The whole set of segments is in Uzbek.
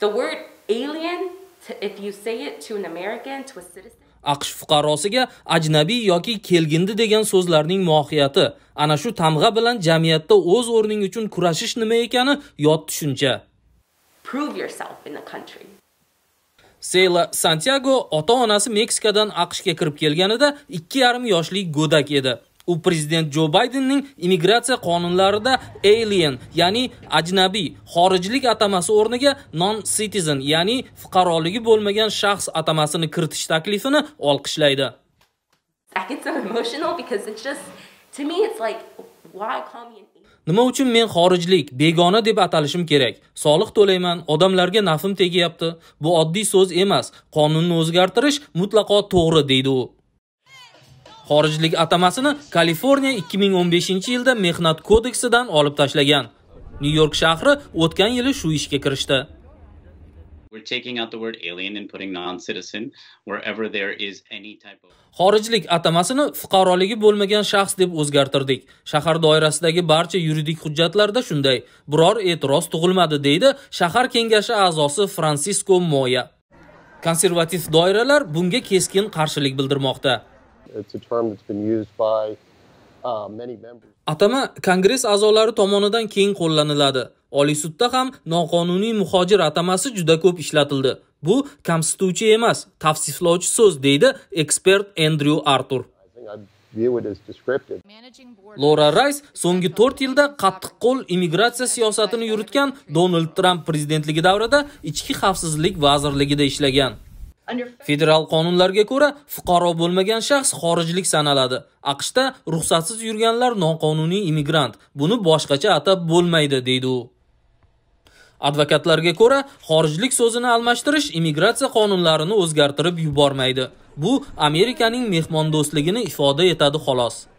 The word alien, if you say it to an American, to a citizen, aqsh fuqarosiga ajnabiy yoki kelgindi degan so'zlarning mohiyati ana shu tamg'a bilan jamiyatda o'z o'rning uchun kurashish nima ekani yot tushuncha prove yourself in the country seyla santyago ota onasi meksikadan aqshga kirib kelganida ikki yarim yoshlik go'dak edi u prezident jo baydenning immigratsiya qonunlarida alien ya'ni ajnabiy xorijlik atamasi o'rniga non citizen ya'ni fuqaroligi bo'lmagan shaxs atamasini kiritish taklifini olqishlaydi nima uchun men xorijlik begona deb atalishim kerak soliq to'layman odamlarga nafim tegyapti bu oddiy so'z emas qonunni o'zgartirish mutlaqo to'g'ri deydi u xorijlik atamasini Kaliforniya 2015-yilda mehnat kodeksidan olib tashlagan. Nyu-York shahri o'tgan yili shu ishga kirishdi. We're taking out the word alien and putting non-citizen wherever there is any type of Xorijlik atamasini fuqaroligi bo'lmagan shaxs deb o'zgartirdik. Shahar doirasidagi barcha yuridik hujjatlarda shunday. Biror e'tiroz tug'ilmadi deydi shahar kengashi a'zosi Francisco Moya. Konservativ doiralar bunga keskin qarshilik bildirmoqda. Uh, atama kongress a'zolari tomonidan keng qo'llaniladi oliy sudda ham noqonuniy muhojir atamasi juda ko'p ishlatildi bu kamsituvchi emas tavsiflovchi so'z deydi ekspert endryu artur lora rays so'nggi to'rt yilda qattiqqo'l immigratsiya siyosatini yuritgan donald tramp prezidentligi davrida ichki xavfsizlik vazirligida ishlagan Federal qonunlarga ko'ra, fuqaro bo'lmagan shaxs xorijlik sanaladi. AQShda ruxsatsiz yurganlar noqonuniy immigrant. Buni boshqacha atab bo'lmaydi, deydi u. Advokatlarga ko'ra, xorijlik so'zini almashtirish immigratsiya qonunlarini o'zgartirib yubormaydi. Bu Amerikaning mehmondo'stligini ifoda etadi xolos. Um,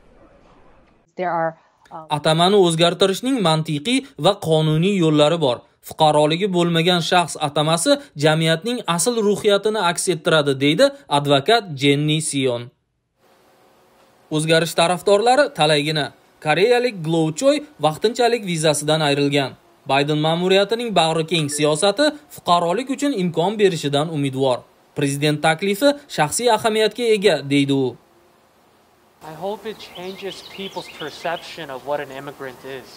Atamani o'zgartirishning mantiqiy va qonuniy yo'llari bor. fuqaroligi bo'lmagan shaxs atamasi jamiyatning asl ruhiyatini aks ettiradi deydi advokat jenni Sion. o'zgarish tarafdorlari talaygina koreyalik Choi vaqtinchalik vizasidan ayrilgan bayden ma'muriyatining bag'ri keng siyosati fuqarolik uchun imkon berishidan umidvor prezident taklifi shaxsiy ahamiyatga ega deydi u I hope it changes people's perception of what an immigrant is.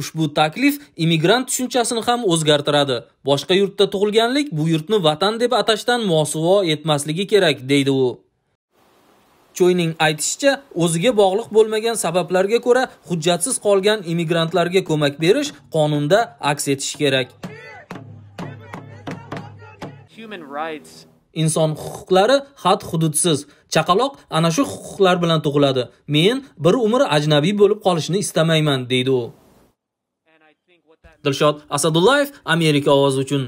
Ushbu taklif immigrant tushunchasini ham o'zgartiradi. Boshqa yurtda tug'ilganlik bu yurtni vatan deb atashdan mosuvo etmasligi kerak, deydi u. Choyning aytishicha, o'ziga bog'liq bo'lmagan sabablarga ko'ra hujjatsiz qolgan immigrantlarga ko'mak berish qonunda aks etishi kerak. Inson huquqlari xat hududsiz. Chaqaloq ana shu huquqlar bilan tug'iladi. Men bir umr ajnabiy bo'lib qolishni istamayman, deydi u. Dilshod Asadullayev Amerika ovozi uchun